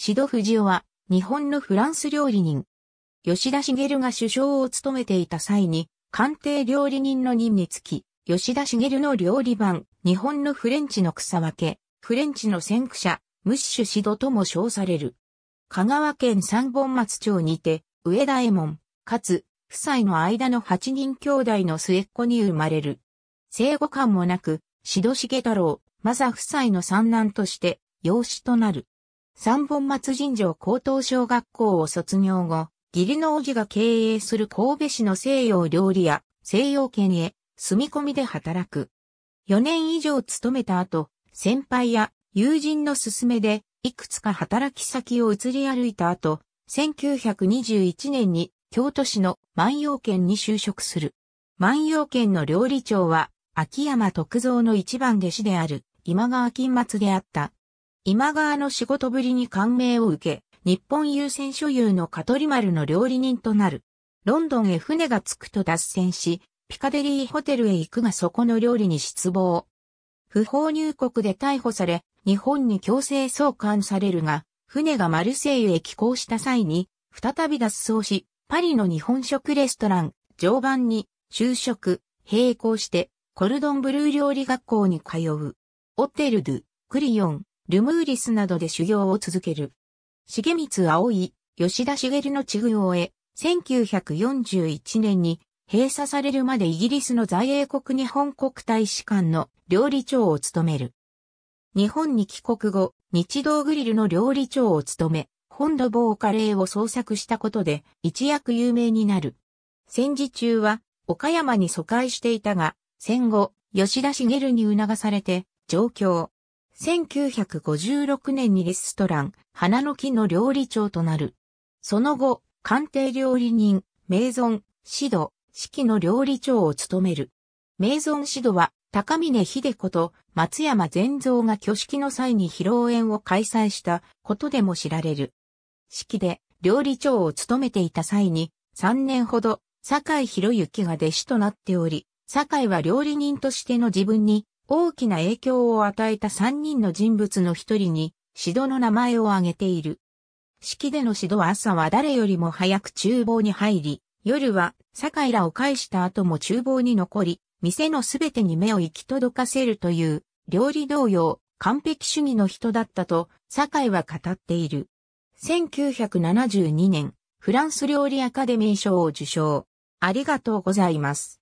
シド・フジオは、日本のフランス料理人。吉田茂が首相を務めていた際に、官邸料理人の任につき、吉田茂の料理版、日本のフレンチの草分け、フレンチの先駆者、ムッシュシドとも称される。香川県三本松町にて、上田衛門、かつ、夫妻の間の八人兄弟の末っ子に生まれる。生後間もなく、シド茂太郎、マザ夫妻の三男として、養子となる。三本松神城高等小学校を卒業後、義理の叔父が経営する神戸市の西洋料理屋、西洋圏へ住み込みで働く。4年以上勤めた後、先輩や友人の勧めで、いくつか働き先を移り歩いた後、1921年に京都市の万葉圏に就職する。万葉圏の料理長は、秋山徳造の一番弟子である今川金松であった。今川の仕事ぶりに感銘を受け、日本優先所有の香取丸の料理人となる。ロンドンへ船が着くと脱線し、ピカデリーホテルへ行くがそこの料理に失望。不法入国で逮捕され、日本に強制送還されるが、船がマルセイユへ寄港した際に、再び脱走し、パリの日本食レストラン、常磐に就職、並行して、コルドンブルー料理学校に通う。オテルドゥ、クリヨン、ルムーリスなどで修行を続ける。重光葵、吉田茂の地具を得、1941年に閉鎖されるまでイギリスの在英国日本国大使館の料理長を務める。日本に帰国後、日動グリルの料理長を務め、本土某カレーを創作したことで一躍有名になる。戦時中は岡山に疎開していたが、戦後、吉田茂に促されて、上京。1956年にレストラン、花の木の料理長となる。その後、官邸料理人、名存、指導、季の料理長を務める。名存指導は、高峰秀子と松山善造が挙式の際に披露宴を開催したことでも知られる。式で料理長を務めていた際に、3年ほど、酒井博之が弟子となっており、酒井は料理人としての自分に大きな影響を与えた3人の人物の一人に、シドの名前を挙げている。式でのシドは朝は誰よりも早く厨房に入り、夜は酒井らを返した後も厨房に残り、店のすべてに目を行き届かせるという、料理同様、完璧主義の人だったと、酒井は語っている。1972年、フランス料理アカデミー賞を受賞。ありがとうございます。